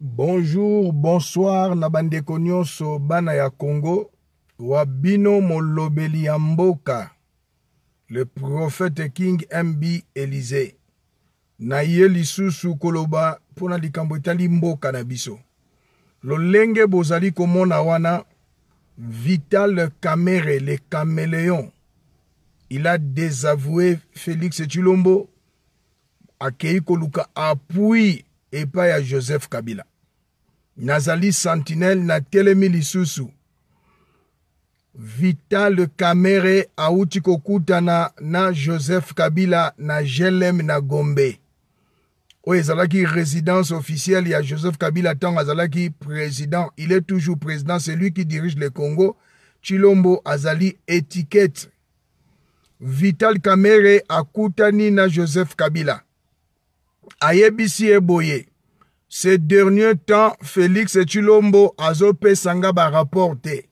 bonjour bonsoir na bandeko nyonso bana ya kongo wa bino molobeli ya mboka le profete king mb elize na ye lisusu koloba mpona likambo etali mboka na biso lolenge bozali komona wana vital camere le caméléon il a désavoué félix chilombo akei koluka appui Et pas à joseph kabila nazali na Telemili susu. vital kamere a kokutana na joseph kabila na Jelem na gombe zalaki résidence officielle ya joseph kabila tant azalaki président il est toujours président c'est lui qui dirige le congo chilombo azali étiquette vital kamere akutani na joseph kabila ayebisi ye boye ce dernier temps félix tshilombo azopesanga barapport te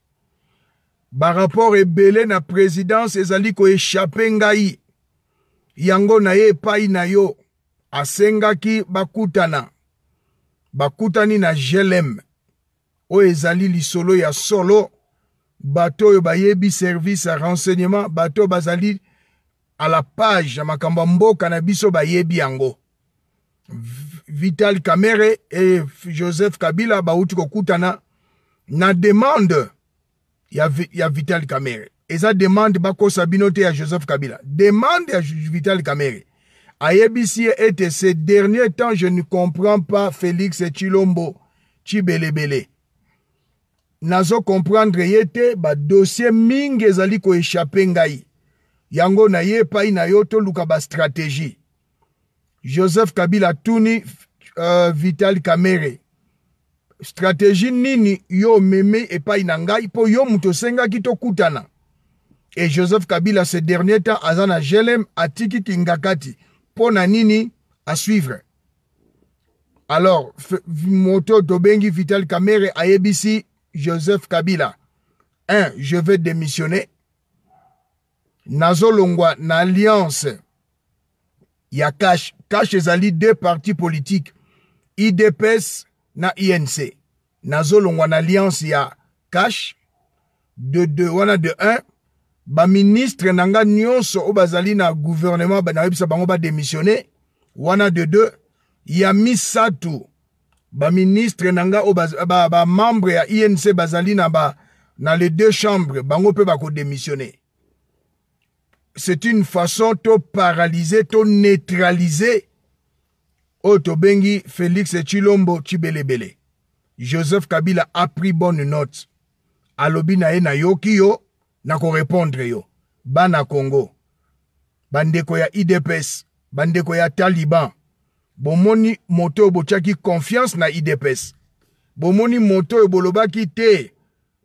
barapport ebele na présidence ezali koeschape ngai yango na ye epai na yo asengaki bakutana bakutani na gelem oyo ezali lisolo ya solo bato oyo bayebi service ya renseignement bato oyo bazali à la page ya makambo ya mboka na biso bayebi yango Vital Kamere et Joseph Kabila bauti kokutana na demande ya, ya Vital Kamere eza demande bakosa bino te ya Joseph Kabila demande ya Vital Kamere ayebisi ye ete ces derniers temps je ne comprends pas Félix Chilombo Chibelebele nazo comprendre ye te badossier mingi ezali koechappe ngai yango naye epai na yo toluka bastratégie Joseph Kabila Tuni euh, Vital Kamere stratégie nini yo meme et pa ngai po yo mutosenga kito Kutana. Et joseph kabila ce dernier temps azana jelem a atiki kingakati Pona Nini à suivre. alors moto Dobengi vital kamere ayebisi joseph kabila 1 je vais démissionner nazolongwa na alliance y a cash cash allé deux partis politiques idps na inc nazolongwa na alliance a cash de de wana de un. Ba ministre nanga nyonso obazali na gouvernement nayebisa bango démissionné. wana de deux. ya misato misatu. Ba ministre nanga bamembre ba, ba ya inc bazali na, ba, na les deux chambres bango qu'on démissionné c'est une façon to paralyser to neutraliser oyo oh, tobengi félix tshilombo tshibelebele joseph kabila a pris bonne note alobi na ye nayoki yo nakorépondre yo bana congo bandeko ya idps bandeko ya taliban bomoni moto oyo botyaki confiance na idps bomoni moto oyo bolobaki te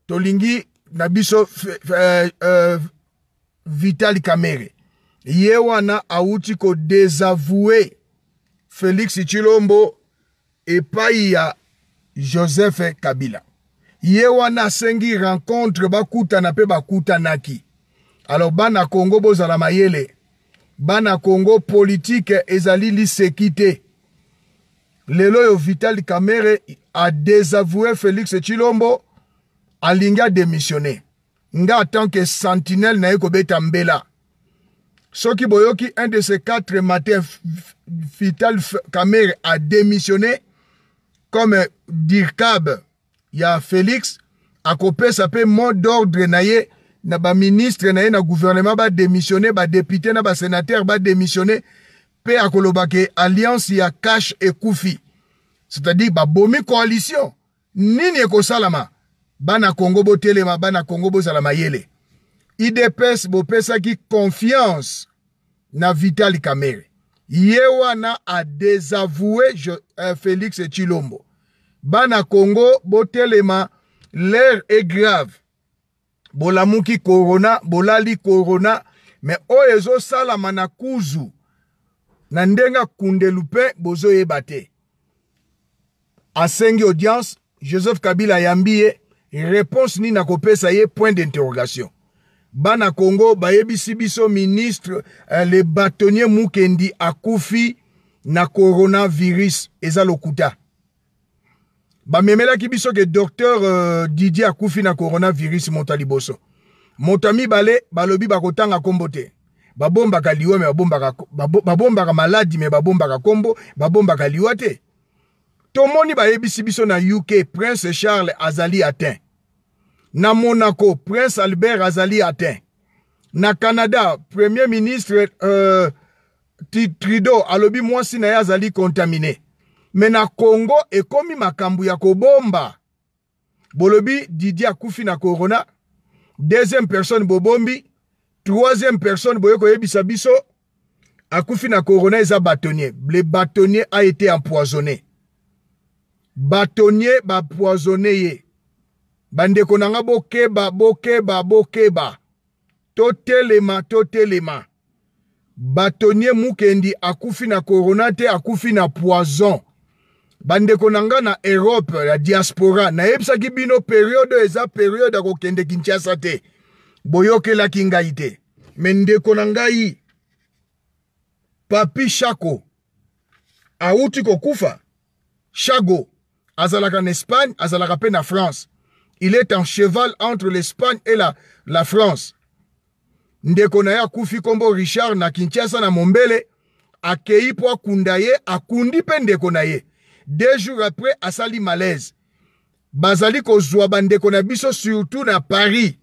tolingi na biso euh, euh, Vital Kamere. Yewana wana auti désavoué Félix Chilombo et ya Joseph Kabila. Yewana sengi asengi rencontre pe bakuta naki. Alors bana Congo bozala mayele. Bana Congo politique ezali li Sekite. Lelo Vital Kamere a désavoué Félix Chilombo alinga a démissionné. nde atanke sentinele na ye kobeta mbela soki boyoki un de ces quatre matin vital camere a démissionné comme dirkab ya félix akopesa mpe mot d'ordre na ye na baministre na ye na gouvernement badémissionné badepute na basénateur badémissionné mpe akoloba ke alliance ya kashe ekufi c'est-à-dire babomi coalition nini ekosalama bana kongo botelema bana kongo bozala mayele idps bopesaki confiance na vitali kamere ye wana adesavoue euh, félix chilombo bana kongo botelema l'air est grave bolamuki korona bolali korona me oyo ezosalama na kuzu na ndenge akundelu mpe bozoyeba te asengi audience joseph kabila ayambi ye réponse nini akopesa ye point d'interrogation bana kongo bayebisi biso ministre eh, le batonnier mukendi akufi na coronavirus eza lokuta bamemelaki biso ke docteur euh, didier akufi na coronavirus moto ya liboso moto ya mibale balobi bakotanga nkombo te babombaka liwa me babombaka, babombaka maladi me babombaka nkombo babombaka liwa te tomoni bayebisi biso na uk prince charles azali atteint na monaco prince albert azali atteint na canada premier ministre euh, trudeau alobi mwasi na ye azali contamine me na congo ekomi makambo ya kobomba bolobi didi akufi na corona deuxième personne bobombi troisième personne boye koyebisa biso akufi na corona eza batonnier le batonnier a été empoisonné batonie bapoisone ye bandeko na nga bokeba bokeba bokeba totelema totelema batonie mukendi akufi na korona te akufi na poison bandeko na nga na erope ya diaspora nayebisaki bino periode oyo eza periode ya kokende kinshasa te boyokelaki ngai te me ndeko na ngai papi shako awuti kokufa shago azalaka en Espagne, azalaka pe na France. Il est en cheval entre l'Espagne et la, la France. Ndeko na kombo Richard na Kinshasa na Mombele akei po akunda akundi pe ndeko na Deux jours après asali malaise. Bazali zwa bandeko na biso surtout na Paris.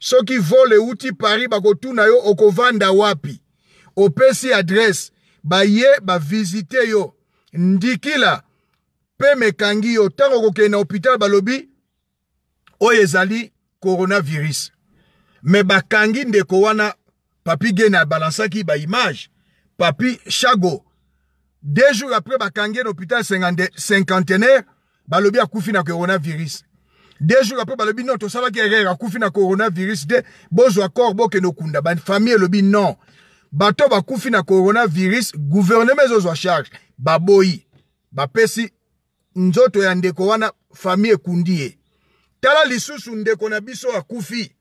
Soki vole uti Paris na yo okovanda wapi? opéci adresse ba bavisite yo. Ndikila pema ekangi yo ntango okokende na hôpital balobi oyo ezali coronavirus me bakangi ndeko wana papi gene abalansaki baimage papi chago deux jours après bakangi ye na hôpital cinquantenaire balobi akufi na coronavirus deux jours après balobi non tosalaki erreur akufi na coronavirus te bozwa corps bokende okunda bafamille elobi non bato bakufi na coronavirus gouvernement ezozwa charge baboyi bapesi nzoto ya ndeko wana fami ekundi ye tala lisusu ndeko na biso akufi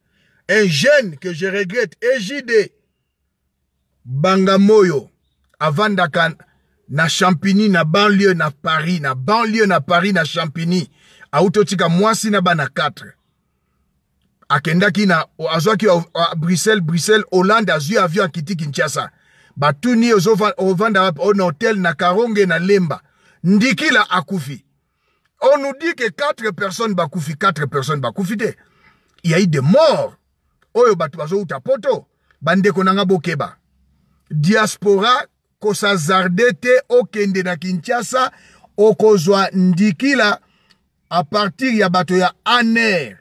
un jeune que je regrette egide bangamoyo avandaka na champigny na banlieue na paris na banlieue na paris na champigny auti otika mwasi na bana 4 akendaki na azwaki bruxelles bruxelles hollande azwi avion akiti kinshasa batuni ozovanda na hotel na karonge na lemba ndikila akufi on nous dit que quatre personnes bakufi quatre personnes bakufi te il y a eu des morts oyo bato bazouta poto bandeko nanga bokeba diaspora kozazarde te okende na kinshasa okozwa ndikila a partir ya bato ya aner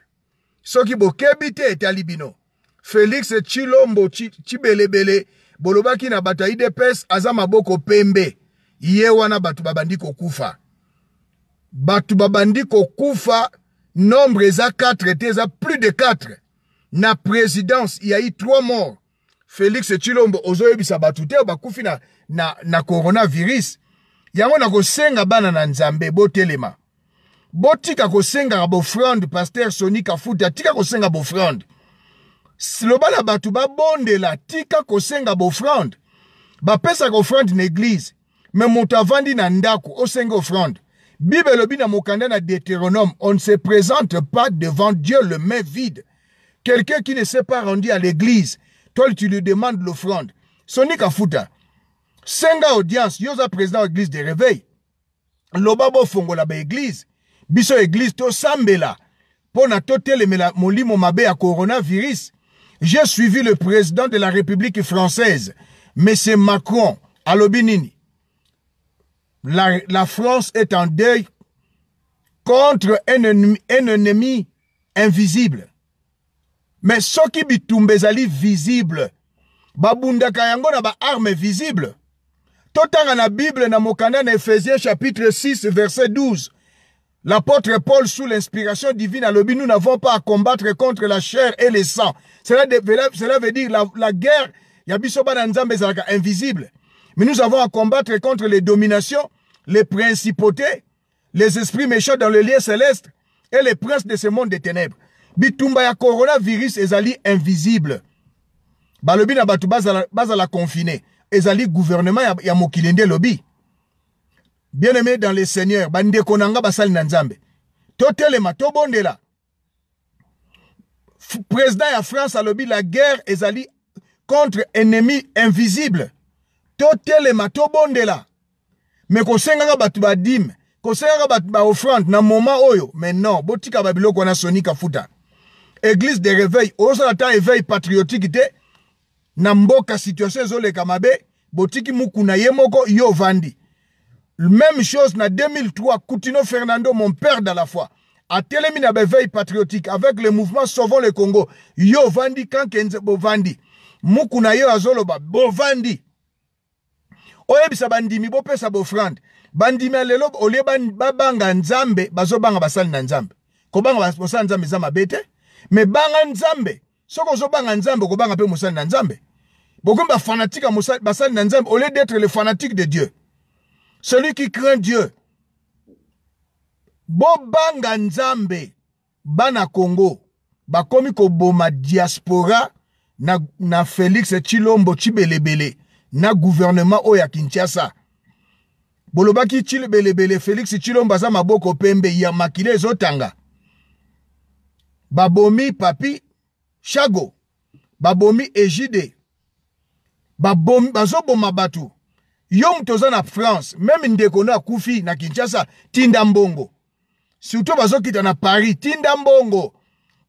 soki bokebi te etali bino félix chilombo chibelebele chi bolobaki na bato ya idps aza maboko pembe ye wana bato babandi kokufa bato babandi kokufa nombre eza 4 te eza plus de 4 na présidence yai 3 mort félix chilombo ozoyebisa bato te bakufi na, na, na coronavirus yango nakosenga bana na nzambe botelema botika kosengaka bofrande paster soni kafuta tika kosenga bofrande loba na bato babondela tika kosenga bofrande bapesaka ofrande na eglize me moto avandi na ndako osenga offrande bible elobi na mokanda na deutéronome on ne se présente pas devant dieu le main vide quelqu'un qui ne s'est pas rendu à l'église toi tu lui demandes l'offrande soni kafuta senga audience yo oza président ya église de réveil loba bofongola baeglize biso eglize tosambela mpo na totelemela molimo mabe ya coronavirus j'ai suivi le président de la république française monsieur macron alobi nini la, France est en deuil contre un ennemi, invisible. Mais qui est visible, Babunda yango na arme visible. Totanga na Bible na mokanda Ephésiens chapitre 6 verset 12. L'apôtre Paul, sous l'inspiration divine, à nous n'avons pas à combattre contre la chair et le sang. Cela, veut dire la, la guerre, est invisible. Mais nous avons à combattre contre les dominations, les principautés, les esprits méchants dans le lieu céleste et les princes de ce monde des ténèbres. Bitumba ya coronavirus ezali invisible. Balobi na batu la confiné. Ezali gouvernement ya mokilende lobi. Bien-aimé dans le seigneurs. bandeko le basali na nzambe. Totelema tobondela. Président la France lobi la guerre ezali contre ennemis invisibles. totelema tobondela me kosengaka bato badime kosengaka bato baofrande na moma oyo me non botika babiloko wana soni kafuta eglise de reveil ozosala ta eveil patriotike te na mboka situation ezoleka mabe botiki mukuna ye moko yo ovandi même chose na 2003 coutino fernando mon père de la foi atelemi na beveil patriotique avec le mouvement sauvons le congo yo ovandi kankenze bovandi mukuna ye azoloba bovandi oyebisa bandimi bopesa bofrande bandimi ya lelo olie babanga nzambe bazobanga basali na nzambe kobanga mosali nzambe eza mabe te me banga nzambe soki ozobanga nzambe okobanga mpe mosali na nzambe bokomi bafanatike ya basali na nzambe au lieu d'être le fanatique de dieu celui qui craint dieu bobanga nzambe bana congo bakomi koboma diaspora na, na félix chilombo chibelebele na gouvernement oyo ya kinshasa bolobaki chile belebele félix chilombo aza maboko pembe ya makila ezotanga babomi papi chago babomi egide bazoboma bato yo moto oza na france meme ndeko no akufi na kinshasa tinda mbongo surtout bazokita na paris tinda mbongo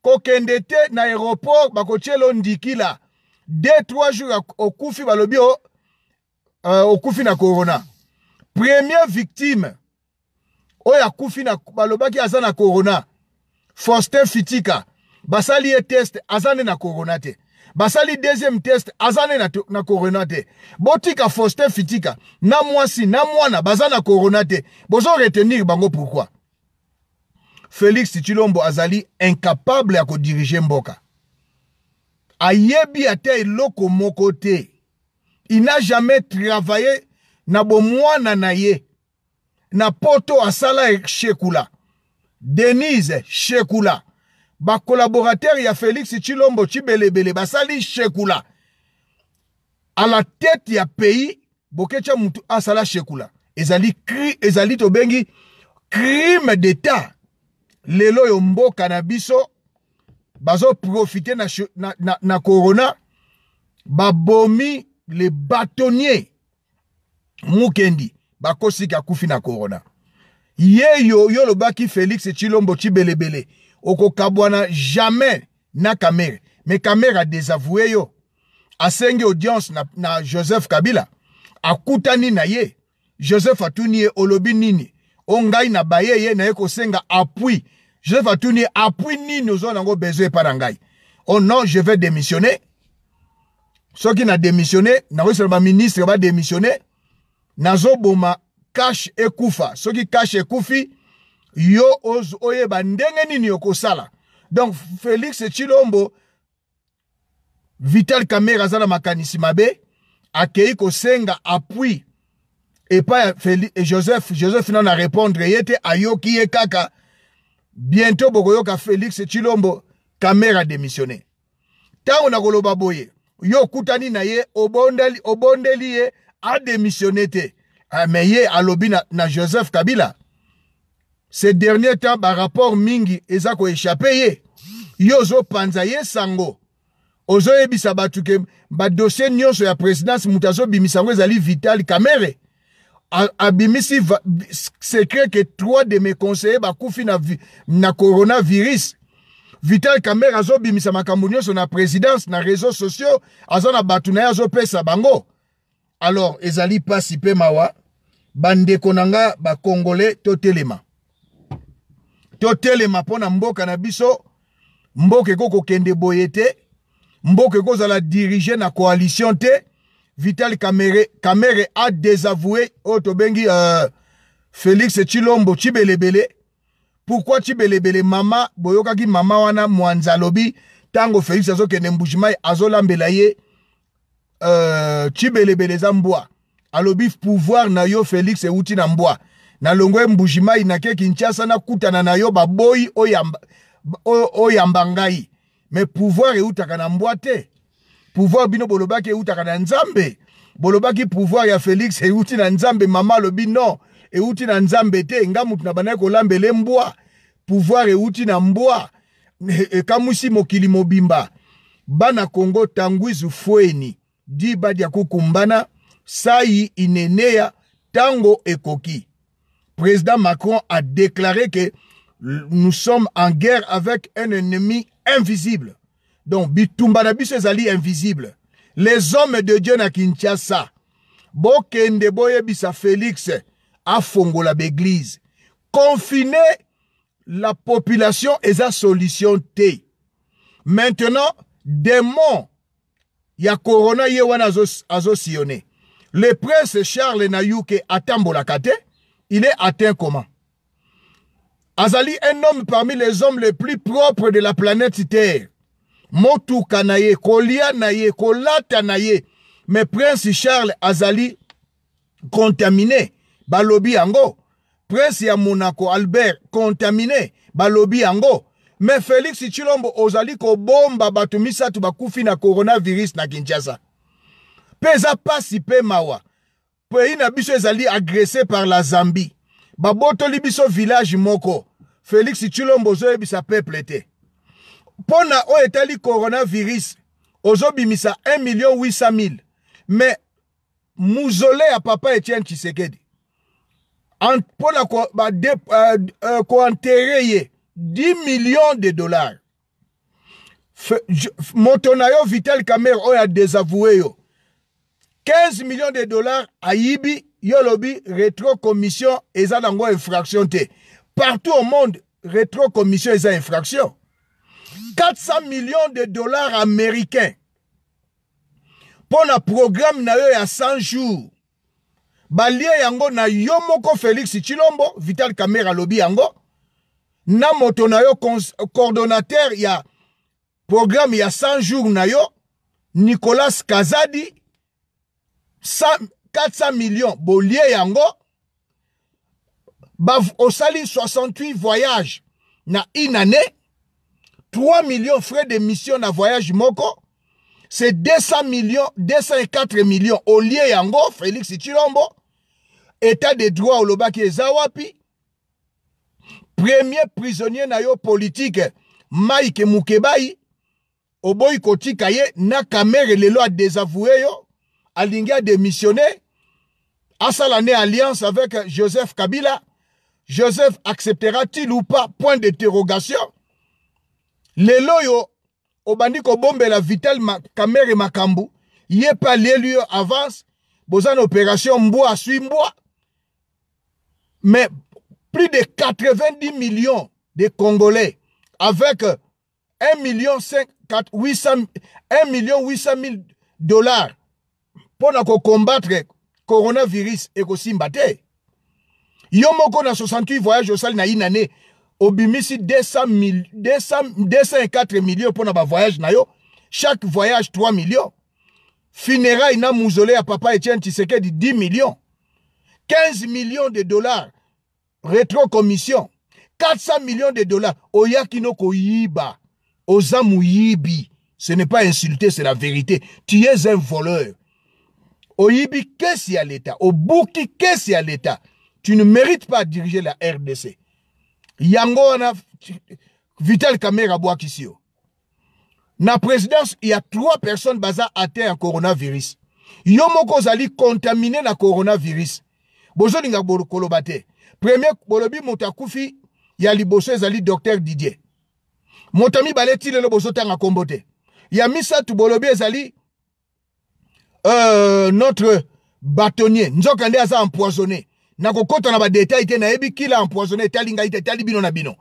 kokende te na aéroport bakotiela ndikila de 3 jours okufi balobi o uh, okufi na corona première victime oyo akufi na balobaki aza na corona faustin fitika basali ye test aza nde na corona te basali deuxième test aza nde na, na corona te botika faustin fitika na mwasi na mwana baza na corona te bozo retenir bango pourkui félix tshilombo azali incapable ya kodirige mboka ayebi ata eloko moko te il n'a jamais travaillé na bomwana na ye na poto asala e shekula denise shekula bacolaborateur ya félix chilombo chibelebele basali shekula à la tête ya pays boketya mutu asala shekula ezali cri ezali tobengi crime d'état lelo oyo mboka na biso bazoprofite na, na, na, na corona babomi le bâtonnier mukendi bakosika akufi na korona ye yo yo olobaki félix tshilombo tshibelebele okokabwana jamais na kamere me kamere adesavoue yo asengi audience na, na joseph kabila akutani na ye joseph atuni ye olobi nini o ngai na baye ye na ye kosenga appui joseph atuni ye appui nini ozwa nango bezo epai na ngai o oh non je vais démissionner soki na démissionné ministre ba ministre badémissionné koufa. kashe ekufa soki e ekufi yo oye ba ndenge nini sala. donc félix chilombo vital Kamera Zala na be mabe Keiko senga appui pas pa et joseph joseph nano yete a yo ki e kaka bientôt yoka félix chilombo camera démissionné ou nakoloba boye yo okutani na ye obondeli, obondeli ye ademissione te ah, me ye alobi na, na joseph kabila ces dernier temps barapport mingi eza koéchappe ye yo ozopanza ye sango ozoyebisa bato ke badosie nyonso ya présidence moto azobimisa yango ezali vital kamere abimisi secret ke trois de mes conseillers bakufi na, na coronavirus vital kamera misa makambo nyonso na présidence na réseaux sociaux azo na bato na bango alors ezali pas sipe mawa bande konanga ba congolais totelema totelema pona mboka na biso koko ekokokende te dirige na coalition te vital kamere, kamere a désavoué otobengi oh, euh, félix chilombo chibelebele pourkui ti belebele mama boyokaki mama wana mwanza alobi ntango félix azokende mbujimai azolambela ye uh, ti belebele eza mbwa alobi pouvoir na yo félix ewuti na mbwa nalongo ye mbujimai nake kinshasa nakutana na yo baboyi oyamba, oyamba ngai me pouvoir eutaka na mbwa te pouvoir bino bolobaki eutaka na nzambe bolobaki pouvoir ya félix euti na nzambe mama alobi non outi na nzambe te ngambu na ko lambe mbwa pouvoir euti na kamusi e, e, kamusi mokili mobimba bana kongo tangwizu fweni di kumbana sa sai inenea, tango ekoki président macron a déclaré que nous sommes en guerre avec un ennemi invisible donc bitumba na biso invisible les hommes de dieu na kinshasa bokende bisa félix afongola baeglize confine la population eza solution te maintenant démon ya corona ye wana azosione azo le prince charles na yuke atambolaka te il est atteint comment azali un homme parmi les hommes les plus propres de la planète terre motuka na ye kolia na ye kolata na ye mais prince charles azali contaminé balobi yango presse ya monaco albert contaminé, balobi yango mais félix tshilombo ozali kobomba batumisa tuba bakufi na coronavirus na kinshasa Peza pas si mawa peyina biso ezali agressé par la zambie Baboto libiso village moko félix tshilombo ozoyebisa peuple te Pona o etali coronavirus ozobimisa 1 800 000 mais muzole a papa etienne Kisekedi. mpo na koenterre ye 10 million de dollar moto na yo vitel camer oyo adesavoue yo 15 million de dollar ayibi yo olobi retro commission eza nango infraction te partout au monde retro commission eza infraction 400 millions de dollars américains mpo na programme na yo ya 100 jours balie yango na yo moko félix chilombo vital kamer alobi yango na moto na yo coordonnateur ya programme ya 100 jours na yo nicolas kazadi 400 millions bolie yango ba, osali 68 voyages na une année 3 millions frais de mission na voyage moko c'est 200 millions 204 millions olie yango félix chilombo etat de droit olobaki eza wapi premier prisonnier na yo politike mike mukebai oboyi kotika ye na kamere lelo adesavoue yo alingi adémissionne asala ne alliance avec joseph kabila joseph acceptera-t-il ou pas point d'interrogation lelo oyo obandi kobombela vital ma, kamere makambo ye mpe alieli yo avance boza na opération mbwa aswi mbwa mais plus de 90 millions de Congolais avec 1 million 800 000 dollars pour combattre coronavirus et kosimba te yo moko na 68 voyage osali na une année obimisi 200 000, 200, 204 millions pour ba voyage na yo chaque voyage 3 millions funérailles na mausolée à papa Etienne Tshisekedi 10 millions 15 millions de dollars rétro-commission. 400 millions de dollars oya Yakino yiba ce n'est pas insulter c'est la vérité tu es un voleur oyibi qu'est-ce à l'état obuki qu'est-ce à l'état tu ne mérites pas de diriger la RDC yango na Vital Kamera Dans na présidence il y a trois personnes baza atteint à coronavirus Yomoko Zali contaminé la coronavirus bozolinga koloba te premier bolobi moto akufi ya liboso ezali docteur didier moto ya mibale ti lelo bozotanga nkombo te ya misato bolobi ezali euh, notre batonnier nzoka nde aza empoisonné nakokɔta na badetail te nayebi kila empoisonné etali ngai te etali bino na bino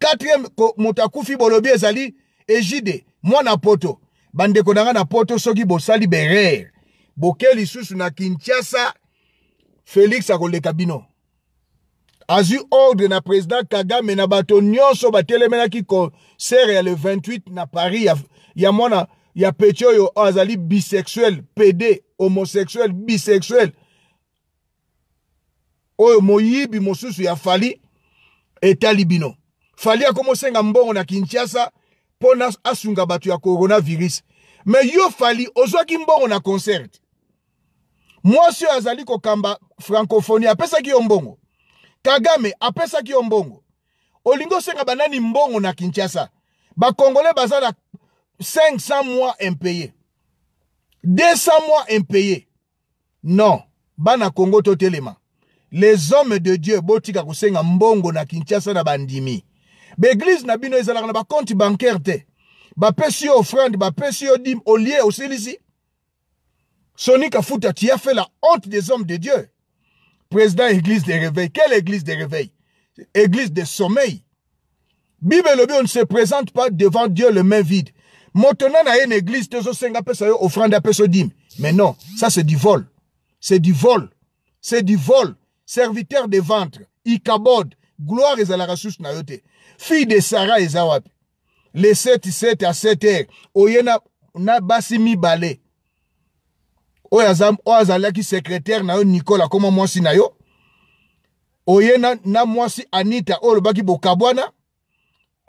quatrième moto akufi bolobi ezali egide mwana poto bandeko na ngai na poto soki bosali berere boke lisusu na kinshasa félix akoleka bino azwi ordre na président kagame na bato nyonso batelemelaki concert ya le 28 na paris ya, ya mwana ya peti oyo azali bisexuel pd homosexuel bisexuel oyo moyibi mosusu ya fali etali bino fali akomosenga mbongo na kinshasa mpo na asunga bato ya coronavirus me yo fali ozwaki mbongo na concerte mwasi oyo azali kokamba francophonie apesaki yo mbongo kagame apesaki yo mbongo olingi osenga banani mbongo na kinshasa bakongole baza na 500 mois impaye 200 mois impaye non bana kongo totelema les hommes de dieu botika kosenga mbongo na kinshasa na bandimi baeglize na bino ezalaka na bacompte bancaire te bapesi yo offrande bapesi yo dime olie osilisi Sony Kafuta, tu as fait la honte des hommes de Dieu. Président église des réveils. Quelle église des réveils Église des sommeils. Bible on ne se présente pas devant Dieu le main vide. Maintenant, na une église, tes osenga pesa yo offrande peso dîme. Mais non, ça c'est du vol. C'est du vol. C'est du vol. Serviteur de ventre, ikabod, gloire et la ressource na yote. Fille de Sarah et Zawap. Les 7, 7 à 7 heures. Oyena na basimi balé. oya azalaki secrétaire na yo a koma mwasi na yo oye na, na mwasi anita oyo olobaki bokabwana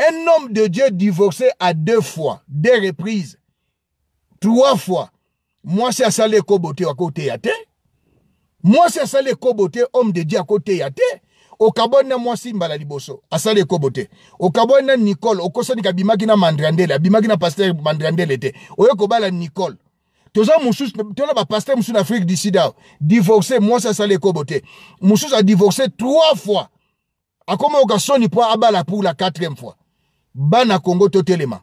un homme de dieu divorcé à deux fois deux reprises trois fois mwasi kobote à te kote te mwasi asali ekobo kobote homme de dieu yate. te okabwani moi, mwasi mbala liboso asali ekobo kobote O Kabwana, nicole okosani kabimaki na mandrandele abimaki na pasteur mandrandele te oye kobala nicole toza mosusu tola bapaster mosusu na afrique du sud awa divorce mwasi asali ekobo te mosusu adivorce trois fois akomi oyoka soni mpo abala pour la quatrième fois bana congo totelema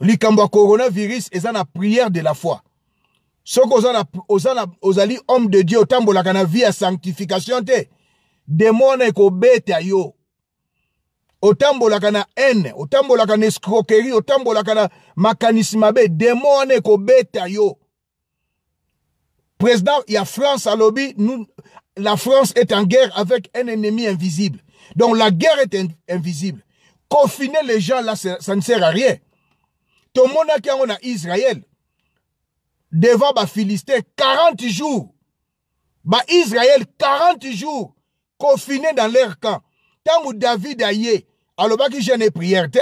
likambo ya coronavirus eza na prière de la foi soki ozali homme de dieu otambolaka na vie ya sanctification te demo wana ekobeta yo otambolaka na haine otambolaka na escroquerie otambolaka na makanisi mabe demo wana ekobeta yo président ya france alobi nous, la france est en guerre avec un ennemi invisible donc la guerre est in, invisible confiner les gens là ça, ça ne sert à rien tomonaki yango na israel devant bafilistin 40 jours baisrael 40 jours confiné dans leur camp ntango david aye alobaki je ne prière te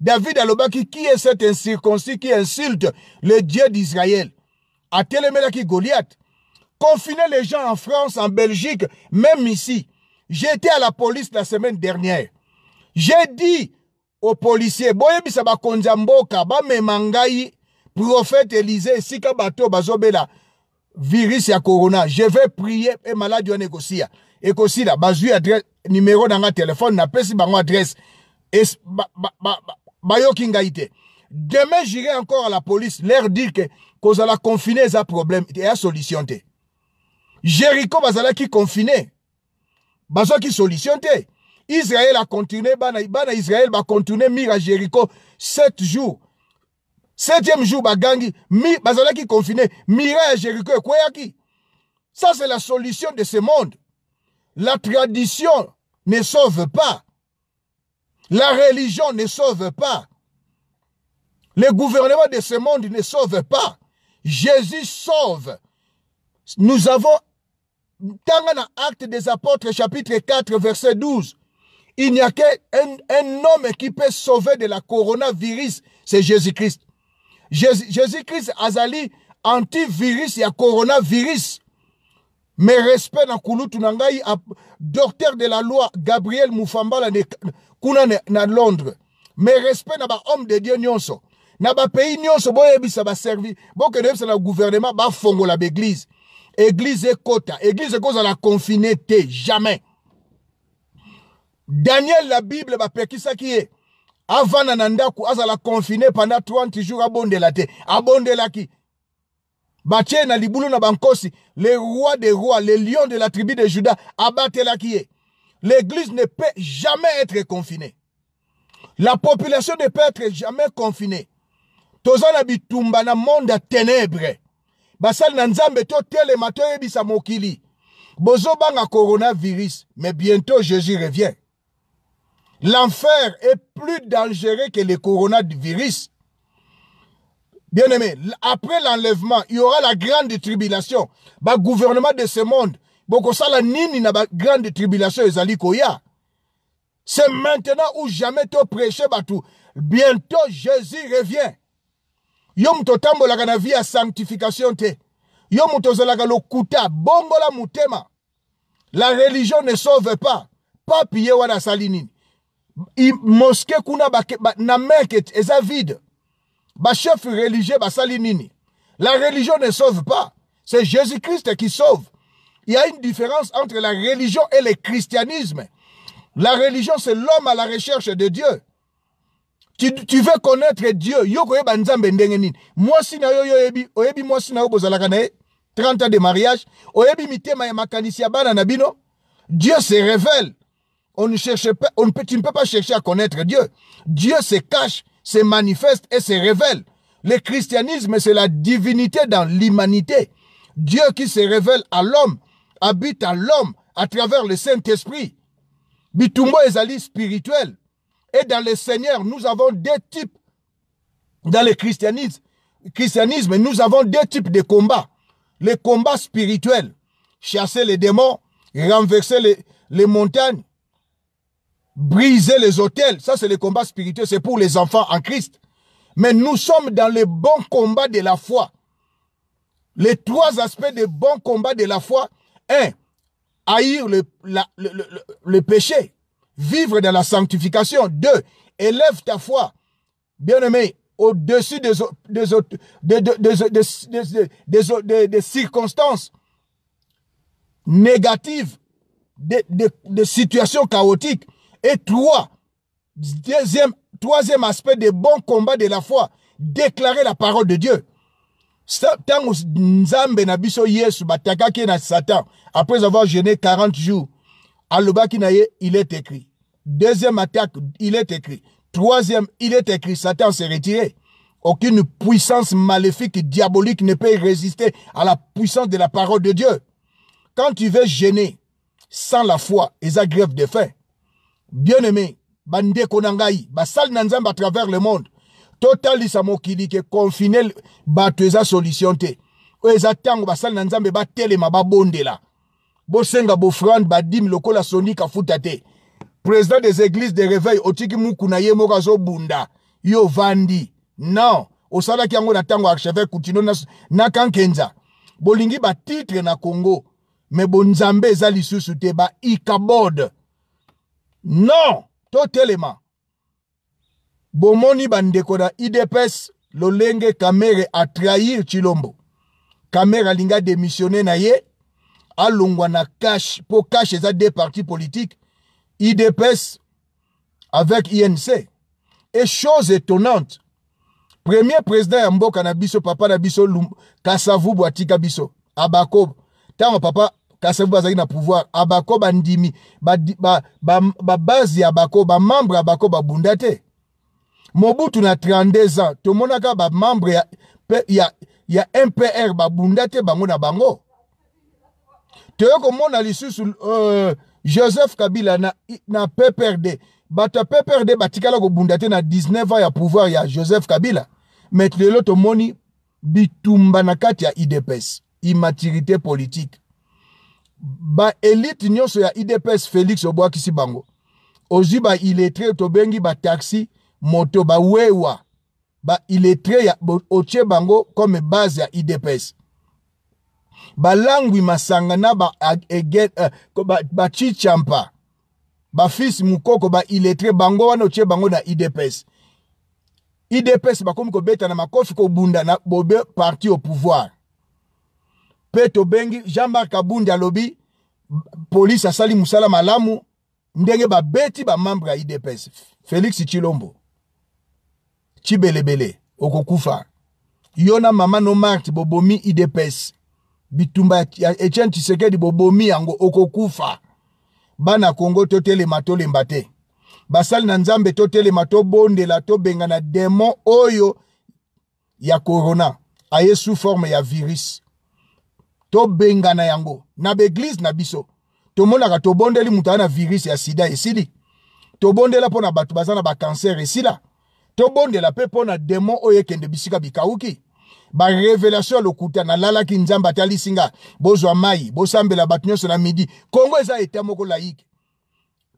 David alobaki qui est cet incirconcis qui insulte le Dieu d'Israël qui Goliath confiner les gens en France, en Belgique, même ici. J'étais à la police la semaine dernière. J'ai dit aux policiers, bisaba bakonza mboka, bamemangai, prophète Élisée, sika bato bazobela, virus ya corona, je vais prier, et malade yon ekosia. Ekosia, bazui adresse, numéro dans la téléphone, na pesi bango adresse, es, ba, ba, ba, demain j'irai encore à la police leur dire que la confiner, ça problème à solution te qui confiné. confine qui solution Israël a continué. bana, bana Israël continué, mire à Jéricho sept jours septième jour gangi, mi bazalaki confine mire y a qui ça c'est la solution de ce monde la tradition ne sauve pas la religion ne sauve pas. Le gouvernement de ce monde ne sauve pas. Jésus sauve. Nous avons, dans acte des apôtres, chapitre 4, verset 12, il n'y a qu'un un homme qui peut sauver de la coronavirus, c'est Jésus-Christ. Jésus-Christ azali antivirus à coronavirus. Mais respect dans kulutu Tunangai, docteur de la loi Gabriel Moufambala kuna na Londres Mais respect na ba homme de Dieu nyonso na ba pays nyonso boyebisa ba servi Bon, que na gouvernement la baeglise église kota. église la la te jamais daniel la bible est. ye avant na aza la confiné pendant 30 jours la te Abonde la na libulu na bankosi le roi des rois le lion de la tribu de juda la ye L'église ne peut jamais être confinée. La population ne peut être jamais confinée. Tout bitumba na monde à ténèbres. na nzambe mokili coronavirus mais bientôt jésus revient l'enfer est plus dangereux que le coronavirus bien aimé après l'enlèvement il y aura la grande tribulation gouvernement de ce monde sala nini na grande tribulation ezali koya c'est maintenant ou jamais to prêcher batou. bientôt jésus revient Yom to tambo na vie sanctification te Yom moto l'okuta, lokuta la mutema. la religion ne sauve pas papi ye wana salini. Mosquée kuna na meket eza vide chef religieux b'a nini la religion ne sauve pas c'est jésus christ qui sauve il y a une différence entre la religion et le christianisme. La religion, c'est l'homme à la recherche de Dieu. Tu, veux connaître Dieu. Moi, si na ans de mariage, Dieu se révèle. On ne cherche pas, on peut, tu ne peux pas chercher à connaître Dieu. Dieu se cache, se manifeste et se révèle. Le christianisme, c'est la divinité dans l'humanité. Dieu qui se révèle à l'homme habite à l'homme à travers le Saint-Esprit. Bitumbo allé spirituel. Et dans le Seigneur, nous avons deux types. Dans le christianisme, nous avons deux types de combats. Le combat spirituel, chasser les démons, renverser les, montagnes, briser les hôtels. Ça, c'est le combat spirituel. C'est pour les enfants en Christ. Mais nous sommes dans le bon combat de la foi. Les trois aspects des bons combats de la foi, un, haïr le, le, le, le, péché, vivre dans la sanctification. Deux, élève ta foi. Bien-aimé, au-dessus des, des, des, des, circonstances négatives, des, des situations chaotiques. Et trois, deuxième, troisième aspect des bons combats de la foi, déclarer la parole de Dieu na satan après avoir gêné 40 jours il est écrit deuxième attaque il est écrit troisième il est écrit satan s'est retiré aucune puissance maléfique diabolique ne peut résister à la puissance de la parole de Dieu quand tu veux gêner sans la foi a grève de faim bien aimé bandeko basal à travers le monde totalisa mokili ke konfine bato eza solution te oyo eza ntango basali na nzambe batelema babondela bosenga bofrande badime lokola soni kafuta te président des églises de réveil otiki muku na ye moko azobunda yo vandi non osalaki yango na ntango archevêque kutino na, na kankenza bolingi batitre na congo me bonzambe eza lisusu te baikabod non totelema bomoni bandeko na idps lolenge kamere atrahir chilombo kamere alingi ademissione na ye alongwa na cash mpo cash eza deux partis politiques idps avec inc et chose étonnante premier président ya mboka na biso papa na biso kasavubu atika biso abakob ntango papa kasavubu azalaki na pouvoir abakob andimi babase ba, ba, ba ya abako bamembre abako babunda te mobutu na 32 ans tomonaka bamembre ya, ya, ya mpr babunda te bango na bango toye komona lisusu uh, joseph kabila na, na pprd bato ya pprd batikala kobunda te na 19 ans ya pouvoir ya joseph kabila me lelo tomoni bitumba na kati ya idps immaturité politique baelite nyonso ya idps félix obwakisi bango ozwi baillettré tobengi bataxi moto bawewa baillettre ya otie bango comme base ya idps balangwi masanga na bachichampa ba, eh, bafisi mukoko baillettre bango wana otie bango na idps idps bakomi kobeta na makofi kobunda na bobe parti au pouvoir mpe tobengi jean marc abundi alobi polisi asali mosala malamu ndenge babeti bamembre ya idps félix chilombo cibelebele okokufa yo na mama no marte bobomi idps bitumba ya etienne tshisekedi bobomi yango okokufa bana kongo totelema tolemba te basali na nzambe totelema tobondela tobengana demon oyo ya corona aye sous forme ya virus tobengana yango na baeglize na biso tomonaka tobondeli moto aza na virus ya sida esili tobondela mpo na bato baza na bakanser esila tobondela pepona mpo na demo oyo de bisika bikawuki Ba ya lokuta nalalaki Lala atalisi singa. bozwa mai bosambela la na midi kongo eza eta moko laike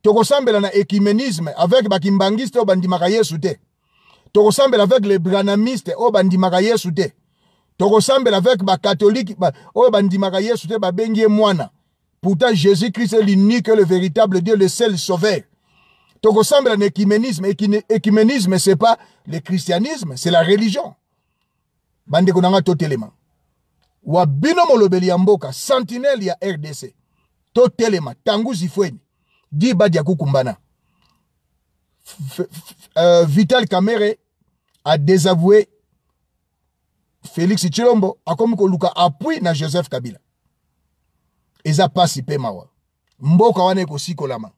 tokosambela na ecumenisme avec bakimbangiste oyo bandimaka yesu te tokosambela avec les branamiste oyo bandimaka yesu te tokosambela avec bakatholike oyo bandimaka yesu te ba bengye mwana pourtant jésus christ est l'unique le véritable dieu le seul sauveur un équiménisme. Équiménisme, ce c'est pas le christianisme c'est la religion Bande konanga tout totelema wa bino molobeli mboka sentinelle ya rdc élément. tangu zifweni di badia ya Kumbana. euh, vital a désavoué félix tshilombo comme Luka appui na joseph kabila eza si mpe mawa mboka wana kolama.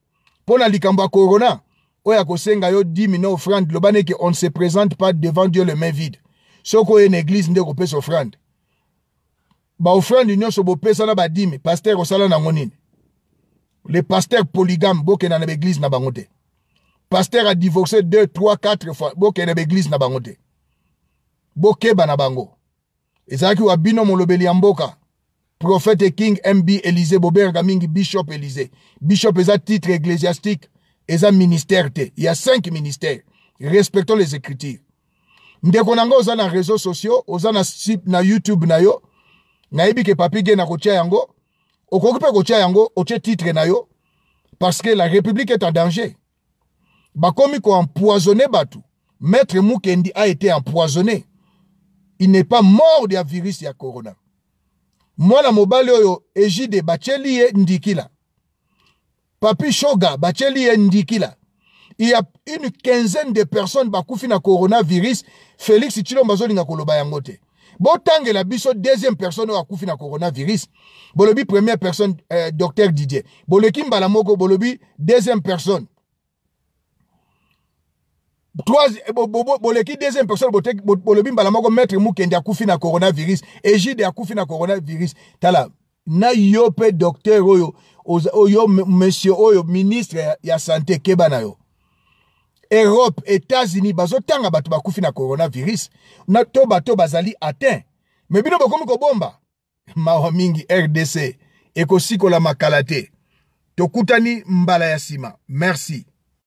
mpo na likambo ya korona oyo akosenga yo dime na ofrande loba neke on ne se présente pas devant dieu le main vide soki oye na eglize nde kopesa ofrande baofrande nyonso bopesa na badime paster osala nango nini le paster polygame bokenda na baeglize na bango te paster adivorce 2 3 4 fois bokenda baeglize na bango te bokeba na bango ezalaki wa bino molobeli ya mboka prophète king mb élysée Bober Gaming, bishop élysée bishop un titre ecclésiastique un ministère il y a cinq ministères respectons les écritures ndeko na des réseaux sociaux avons na, youtube na yo des ke papi na kotia yango okoki yango titre na parce que la république est en danger bakomi empoisonné Batu. maître mukendi a été empoisonné il n'est pas mort de la virus ya corona mwana mobali oyo ejide batieli ye ndikila papi shoga batieli ye ndikila il y a une quinzaine de personnes bakufi na coronavirus félix tshilombo azolinga koloba yango te botangela biso deuxième personne oyo akufi na coronavirus bolobi première personne euh, docteur didier boleki mbala moko bolobi deuxième personne Eh, boleki deuxième personne bolobi mbala moko maître mokende akufi na coronavirus egide akufi na coronavirus tala na yo mpe docteur oyo oyo monsieur oyo ministre ya santé keba na yo europe états-unis bazotanga bato bakufi na coronavirus na to bato bazali atteint me bino bokomi kobomba mawa mingi rdc ekosikola makala te tokutani mbala ya nsima merci